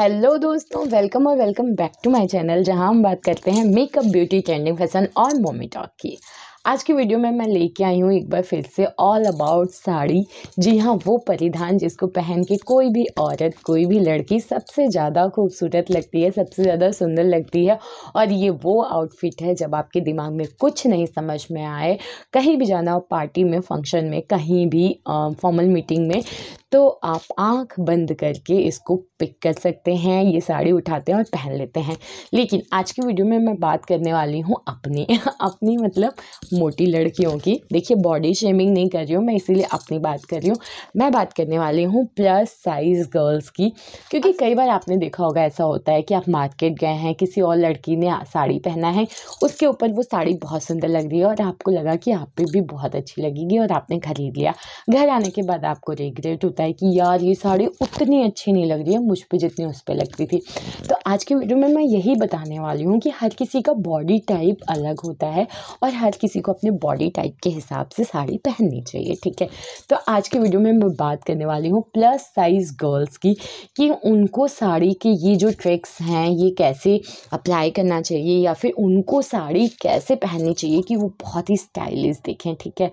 Hello दोस्तों welcome और welcome back to my channel जहां हम बात करते हैं मेकअप ब्यूटी ट्रेंडिंग फैशन और मोमी टॉक की आज की वीडियो में मैं लेके आई हूँ एक बार फिर से ऑल अबाउट साड़ी जी हाँ वो परिधान जिसको पहन के कोई भी औरत कोई भी लड़की सबसे ज़्यादा खूबसूरत लगती है सबसे ज़्यादा सुंदर लगती है और ये वो आउटफिट है जब आपके दिमाग में कुछ नहीं समझ में आए कहीं भी जाना हो पार्टी में फंक्शन में कहीं भी फॉर्मल मीटिंग में तो आप आँख बंद करके इसको पिक कर सकते हैं ये साड़ी उठाते हैं और पहन लेते हैं लेकिन आज की वीडियो में मैं बात करने वाली हूँ अपनी अपनी मतलब मोटी लड़कियों की देखिए बॉडी शेमिंग नहीं कर रही हूँ मैं इसीलिए अपनी बात कर रही हूँ मैं बात करने वाली हूँ प्लस साइज़ गर्ल्स की क्योंकि कई बार आपने देखा होगा ऐसा होता है कि आप मार्केट गए हैं किसी और लड़की ने साड़ी पहना है उसके ऊपर वो साड़ी बहुत सुंदर लग रही है और आपको लगा कि आप पे भी बहुत अच्छी लगेगी और आपने ख़रीद लिया घर आने के बाद आपको रिग्रेट होता लगता है कि यार ये साड़ी उतनी अच्छी नहीं लग रही है मुझ पर जितनी उस पर लगती थी तो आज की वीडियो में मैं यही बताने वाली हूँ कि हर किसी का बॉडी टाइप अलग होता है और हर किसी को अपने बॉडी टाइप के हिसाब से साड़ी पहननी चाहिए ठीक है तो आज के वीडियो में मैं बात करने वाली हूँ प्लस साइज़ गर्ल्स की कि उनको साड़ी के ये जो ट्रिक्स हैं ये कैसे अप्लाई करना चाहिए या फिर उनको साड़ी कैसे पहननी चाहिए कि वो बहुत ही स्टाइलिश दिखें ठीक है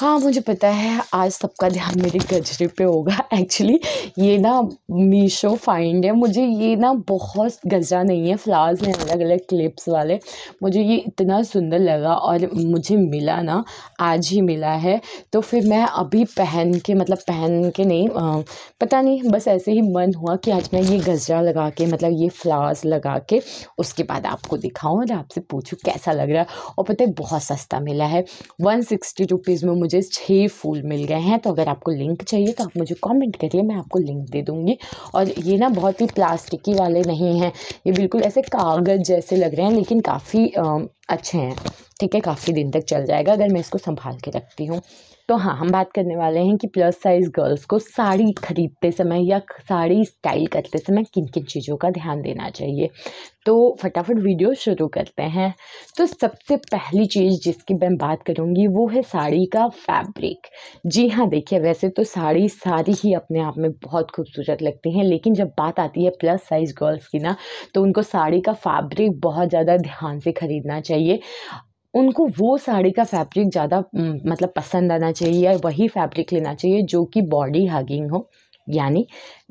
हाँ मुझे पता है आज सबका ध्यान मेरे गजरे पे होगा एक्चुअली ये ना मीशो फाइंड है मुझे ये ना बहुत गजरा नहीं है फ्लावर्स हैं अलग अलग क्लिप्स वाले मुझे ये इतना सुंदर लगा और मुझे मिला ना आज ही मिला है तो फिर मैं अभी पहन के मतलब पहन के नहीं आ, पता नहीं बस ऐसे ही मन हुआ कि आज मैं ये गजरा लगा के मतलब ये फ्लावर्स लगा के उसके बाद आपको दिखाऊँ और आपसे पूछूँ कैसा लग रहा है और पता है बहुत सस्ता मिला है वन सिक्सटी रुपीज़ में मुझे छः फूल मिल गए हैं तो अगर आपको लिंक चाहिए तो आप मुझे कमेंट करिए मैं आपको लिंक दे दूँगी और ये ना बहुत ही प्लास्टिकी वाले नहीं हैं ये बिल्कुल ऐसे कागज़ जैसे लग रहे हैं लेकिन काफ़ी अच्छे हैं ठीक है काफ़ी दिन तक चल जाएगा अगर मैं इसको संभाल के रखती हूँ तो हाँ हम बात करने वाले हैं कि प्लस साइज़ गर्ल्स को साड़ी खरीदते समय या साड़ी स्टाइल करते समय किन किन चीज़ों का ध्यान देना चाहिए तो फटाफट वीडियो शुरू करते हैं तो सबसे पहली चीज़ जिसकी मैं बात करूँगी वो है साड़ी का फैब्रिक जी हाँ देखिए वैसे तो साड़ी सारी ही अपने आप में बहुत खूबसूरत लगती हैं लेकिन जब बात आती है प्लस साइज़ गर्ल्स की ना तो उनको साड़ी का फैब्रिक बहुत ज़्यादा ध्यान से खरीदना चाहिए चाहिए उनको वो साड़ी का फैब्रिक ज़्यादा मतलब पसंद आना चाहिए या वही फैब्रिक लेना चाहिए जो कि बॉडी हगिंग हो यानी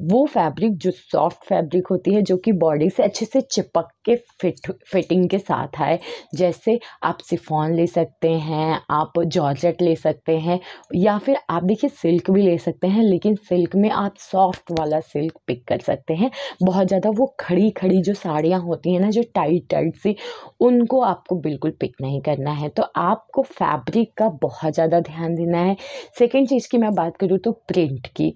वो फैब्रिक जो सॉफ्ट फैब्रिक होती है जो कि बॉडी से अच्छे से चिपक के फिट फिटिंग के साथ आए जैसे आप सिफॉन ले सकते हैं आप जॉर्जेट ले सकते हैं या फिर आप देखिए सिल्क भी ले सकते हैं लेकिन सिल्क में आप सॉफ्ट वाला सिल्क पिक कर सकते हैं बहुत ज़्यादा वो खड़ी खड़ी जो साड़ियाँ होती हैं ना जो टाइट टाइट सी उनको आपको बिल्कुल पिक नहीं करना है तो आपको फैब्रिक का बहुत ज़्यादा ध्यान देना है सेकेंड चीज़ की मैं बात करूँ तो प्रिंट की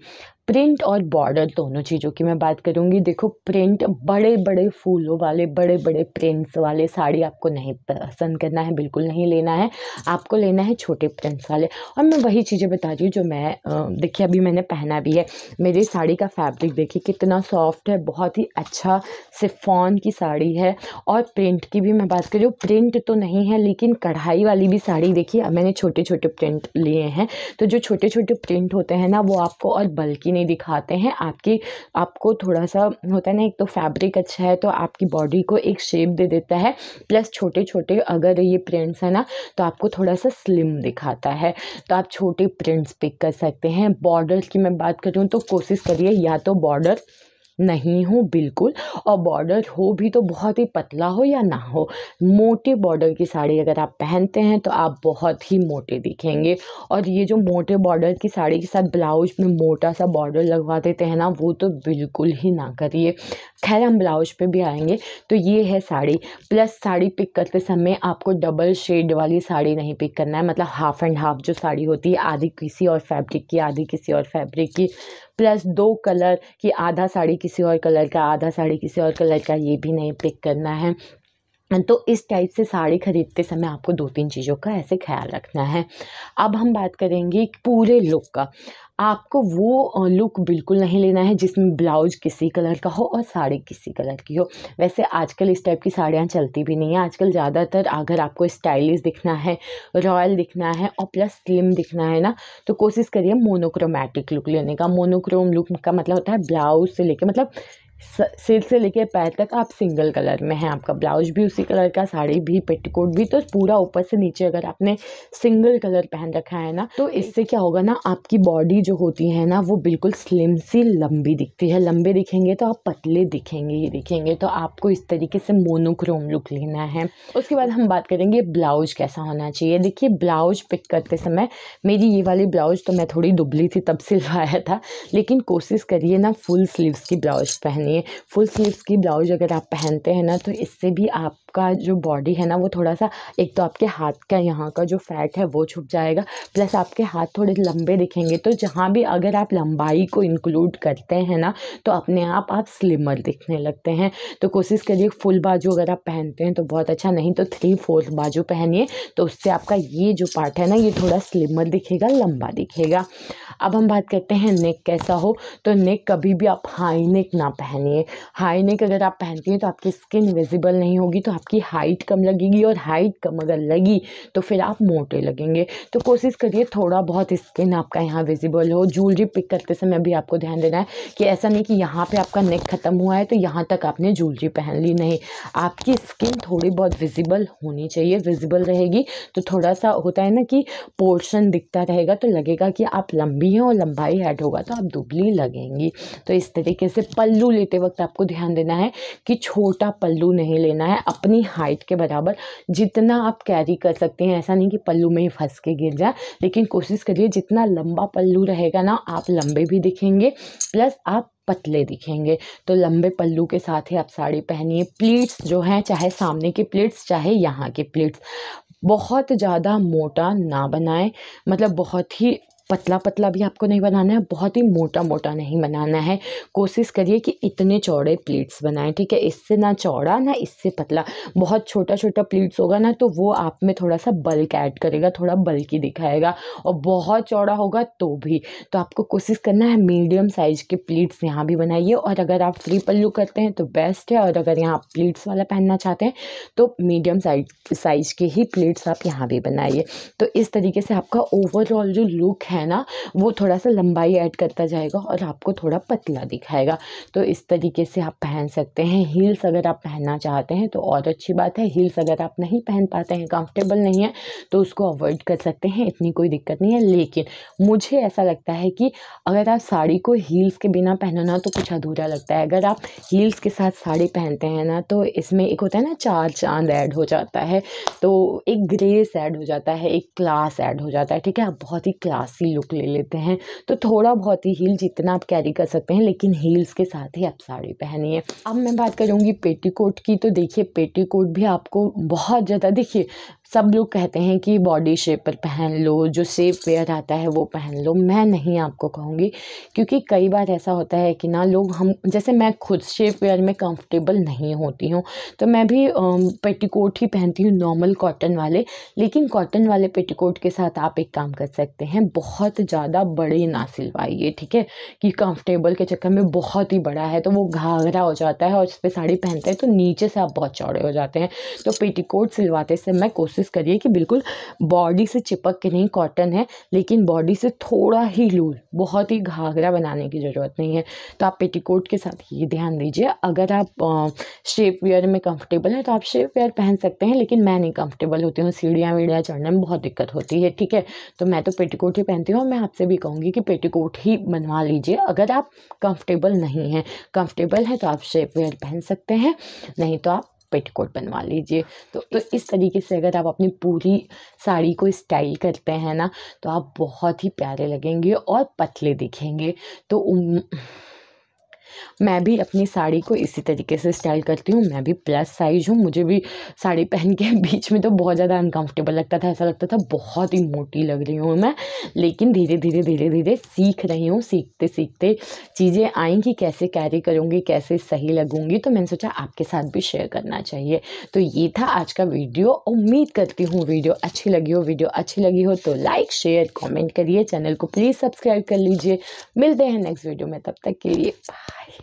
प्रिंट और बॉर्डर दोनों चीज़ों की मैं बात करूँगी देखो प्रिंट बड़े बड़े फूलों वाले बड़े बड़े प्रिंट्स वाले साड़ी आपको नहीं पसंद करना है बिल्कुल नहीं लेना है आपको लेना है छोटे प्रिंट्स वाले और मैं वही चीज़ें बता रही हूँ जो मैं देखिए अभी मैंने पहना भी है मेरी साड़ी का फैब्रिक देखिए कितना सॉफ्ट है बहुत ही अच्छा सिफोन की साड़ी है और प्रिंट की भी मैं बात करूँ प्रिंट तो नहीं है लेकिन कढ़ाई वाली भी साड़ी देखिए मैंने छोटे छोटे प्रिंट लिए हैं तो जो छोटे छोटे प्रिंट होते हैं ना वो आपको और बल्कि नहीं दिखाते हैं आपकी आपको थोड़ा सा होता है ना एक तो फैब्रिक अच्छा है तो आपकी बॉडी को एक शेप दे देता है प्लस छोटे छोटे अगर ये प्रिंट्स है ना तो आपको थोड़ा सा स्लिम दिखाता है तो आप छोटे प्रिंट्स पिक कर सकते हैं बॉर्डर की मैं बात करूँ तो कोशिश करिए या तो बॉर्डर नहीं हो बिल्कुल और बॉर्डर हो भी तो बहुत ही पतला हो या ना हो मोटे बॉर्डर की साड़ी अगर आप पहनते हैं तो आप बहुत ही मोटे दिखेंगे और ये जो मोटे बॉर्डर की साड़ी के साथ ब्लाउज में मोटा सा बॉर्डर लगवा देते हैं ना वो तो बिल्कुल ही ना करिए खैर हम ब्लाउज पे भी आएंगे तो ये है साड़ी प्लस साड़ी पिक करते समय आपको डबल शेड वाली साड़ी नहीं पिक करना है मतलब हाफ एंड हाफ जो साड़ी होती है आधी किसी और फैब्रिक की आधी किसी और फैब्रिक की प्लस दो कलर कि आधा साड़ी किसी और कलर का आधा साड़ी किसी और कलर का ये भी नहीं पिक करना है तो इस टाइप से साड़ी खरीदते समय आपको दो तीन चीज़ों का ऐसे ख्याल रखना है अब हम बात करेंगे पूरे लुक का आपको वो लुक बिल्कुल नहीं लेना है जिसमें ब्लाउज किसी कलर का हो और साड़ी किसी कलर की हो वैसे आजकल इस टाइप की साड़ियाँ चलती भी नहीं है आजकल ज़्यादातर अगर आपको स्टाइलिश दिखना है रॉयल दिखना है और प्लस स्लिम दिखना है ना तो कोशिश करिए मोनोक्रोमैटिक लुक लेने का मोनोक्रोम लुक का मतलब होता है ब्लाउज से लेकर मतलब सिर से लेके पैर तक आप सिंगल कलर में हैं आपका ब्लाउज भी उसी कलर का साड़ी भी पेटीकोट भी तो पूरा ऊपर से नीचे अगर आपने सिंगल कलर पहन रखा है ना तो इससे क्या होगा ना आपकी बॉडी जो होती है ना वो बिल्कुल स्लिम सी लंबी दिखती है लंबे दिखेंगे तो आप पतले दिखेंगे ही दिखेंगे तो आपको इस तरीके से मोनोक्रोम लुक लेना है उसके बाद हम बात करेंगे ब्लाउज कैसा होना चाहिए देखिए ब्लाउज पिक करते समय मेरी ये वाली ब्लाउज तो मैं थोड़ी दुबली थी तब सिलवाया था लेकिन कोशिश करिए ना फुल स्लीव्स की ब्लाउज पहन है फुल स्लीव्स की ब्लाउज अगर आप पहनते हैं ना तो इससे भी आप आपका जो बॉडी है ना वो थोड़ा सा एक तो आपके हाथ का यहाँ का जो फैट है वो छुप जाएगा प्लस आपके हाथ थोड़े लंबे दिखेंगे तो जहाँ भी अगर आप लंबाई को इंक्लूड करते हैं ना तो अपने आप आप स्लिमर दिखने लगते हैं तो कोशिश करिए फुल बाजू अगर आप पहनते हैं तो बहुत अच्छा नहीं तो थ्री फोर्थ बाजू पहनिए तो उससे आपका ये जो पार्ट है ना ये थोड़ा स्लिमर दिखेगा लंबा दिखेगा अब हम बात करते हैं नेक कैसा हो तो नेक कभी भी आप हाई नेक ना पहनिए हाई नेक अगर आप पहनती हैं तो आपकी स्किन विजिबल नहीं होगी तो आप आपकी हाइट कम लगेगी और हाइट कम अगर लगी तो फिर आप मोटे लगेंगे तो कोशिश करिए थोड़ा बहुत स्किन आपका यहाँ विजिबल हो ज्वेलरी पिक करते समय भी आपको ध्यान देना है कि ऐसा नहीं कि यहाँ पर आपका नेक ख़त्म हुआ है तो यहाँ तक आपने ज्वेलरी पहन ली नहीं आपकी स्किन थोड़ी बहुत विजिबल होनी चाहिए विजिबल रहेगी तो थोड़ा सा होता है ना कि पोर्शन दिखता रहेगा तो लगेगा कि आप लंबी हैं और लंबाई ऐड होगा तो आप दुबली लगेंगी तो इस तरीके से पल्लू लेते वक्त आपको ध्यान देना है कि छोटा पल्लू नहीं लेना है अपनी अपनी हाइट के बराबर जितना आप कैरी कर सकते हैं ऐसा नहीं कि पल्लू में ही फंस के गिर जाए लेकिन कोशिश करिए जितना लंबा पल्लू रहेगा ना आप लंबे भी दिखेंगे प्लस आप पतले दिखेंगे तो लंबे पल्लू के साथ ही आप साड़ी पहनिए प्लीट्स जो हैं चाहे सामने की प्लेट्स चाहे यहाँ की प्लेट्स बहुत ज़्यादा मोटा ना बनाएं मतलब बहुत ही पतला पतला भी आपको नहीं बनाना है बहुत ही मोटा मोटा नहीं बनाना है कोशिश करिए कि इतने चौड़े प्लेट्स बनाएं ठीक है इससे ना चौड़ा ना इससे पतला बहुत छोटा छोटा प्लेट्स होगा ना तो वो आप में थोड़ा सा बल्क ऐड करेगा थोड़ा बल्कि दिखाएगा और बहुत चौड़ा होगा तो भी तो आपको कोशिश करना है मीडियम साइज़ के प्लेट्स यहाँ भी बनाइए और अगर आप फ्री पल्लू करते हैं तो बेस्ट है और अगर यहाँ प्लेट्स वाला पहनना चाहते हैं तो मीडियम साइज साइज़ के ही प्लेट्स आप यहाँ भी बनाइए तो इस तरीके से आपका ओवरऑल जो लुक है है ना वो थोड़ा सा लंबाई ऐड करता जाएगा और आपको थोड़ा पतला दिखाएगा तो इस तरीके से आप पहन सकते हैं हील्स अगर आप पहनना चाहते हैं तो और अच्छी बात है हील्स अगर आप नहीं पहन पाते हैं कंफर्टेबल नहीं है तो उसको अवॉइड कर सकते हैं इतनी कोई दिक्कत नहीं है लेकिन मुझे ऐसा लगता है कि अगर आप साड़ी को हील्स के बिना पहनो ना तो कुछ अधूरा लगता है अगर आप हील्स के साथ साड़ी पहनते हैं ना तो इसमें एक होता है ना चार चांद ऐड हो जाता है तो एक ग्रेस ऐड हो जाता है एक क्लास ऐड हो जाता है ठीक है आप बहुत ही क्लासी की लुक ले लेते हैं तो थोड़ा बहुत ही हील जितना आप कैरी कर सकते हैं लेकिन हील्स के साथ ही आप साड़ी पहनिए अब मैं बात करूँगी पेटीकोट की तो देखिए पेटीकोट भी आपको बहुत ज़्यादा देखिए सब लोग कहते हैं कि बॉडी शेपर पहन लो जो सेप वेयर आता है वो पहन लो मैं नहीं आपको कहूँगी क्योंकि कई बार ऐसा होता है कि ना लोग हम जैसे मैं खुद शेप वेयर में कंफर्टेबल नहीं होती हूँ तो मैं भी पेटीकोट ही पहनती हूँ नॉर्मल कॉटन वाले लेकिन कॉटन वाले पेटीकोट के साथ आप एक काम कर सकते हैं बहुत ज़्यादा बड़े ना सिलवाइए ठीक है कि कंफर्टेबल के चक्कर में बहुत ही बड़ा है तो वो घाघरा हो जाता है और उस पर साड़ी पहनते हैं तो नीचे से आप बहुत चौड़े हो जाते हैं तो पेटीकोट सिलवाते मैं कोशिश कोशिश करिए कि बिल्कुल बॉडी से चिपक के नहीं कॉटन है लेकिन बॉडी से थोड़ा ही लूज बहुत ही घाघरा बनाने की ज़रूरत नहीं है तो आप पेटीकोट के साथ ये ध्यान दीजिए अगर आप शेप वेयर में कंफर्टेबल हैं तो आप शेप वेयर पहन सकते हैं लेकिन मैं नहीं कंफर्टेबल होती हूँ सीढ़ियाँ वीढ़ियाँ चढ़ने में बहुत दिक्कत होती है ठीक है तो मैं तो पेटीकोट ही पहनती हूँ मैं आपसे भी कहूँगी कि पेटीकोट ही बनवा लीजिए अगर आप कंफर्टेबल नहीं हैं कंफर्टेबल है तो आप शेप वेयर पहन सकते हैं नहीं तो आप पेटीकोट बनवा लीजिए तो, तो इस तरीके से अगर आप अपनी पूरी साड़ी को स्टाइल करते हैं ना तो आप बहुत ही प्यारे लगेंगे और पतले दिखेंगे तो उम मैं भी अपनी साड़ी को इसी तरीके से स्टाइल करती हूँ मैं भी प्लस साइज़ हूँ मुझे भी साड़ी पहन के बीच में तो बहुत ज़्यादा अनकम्फर्टेबल लगता था ऐसा लगता था बहुत ही मोटी लग रही हूँ मैं लेकिन धीरे धीरे धीरे धीरे सीख रही हूँ सीखते सीखते चीज़ें आई कि कैसे कैरी करूँगी कैसे सही लगूँगी तो मैंने सोचा आपके साथ भी शेयर करना चाहिए तो ये था आज का वीडियो उम्मीद करती हूँ वीडियो अच्छी लगी हो वीडियो अच्छी लगी हो तो लाइक शेयर कॉमेंट करिए चैनल को प्लीज़ सब्सक्राइब कर लीजिए मिलते हैं नेक्स्ट वीडियो में तब तक के लिए Bye.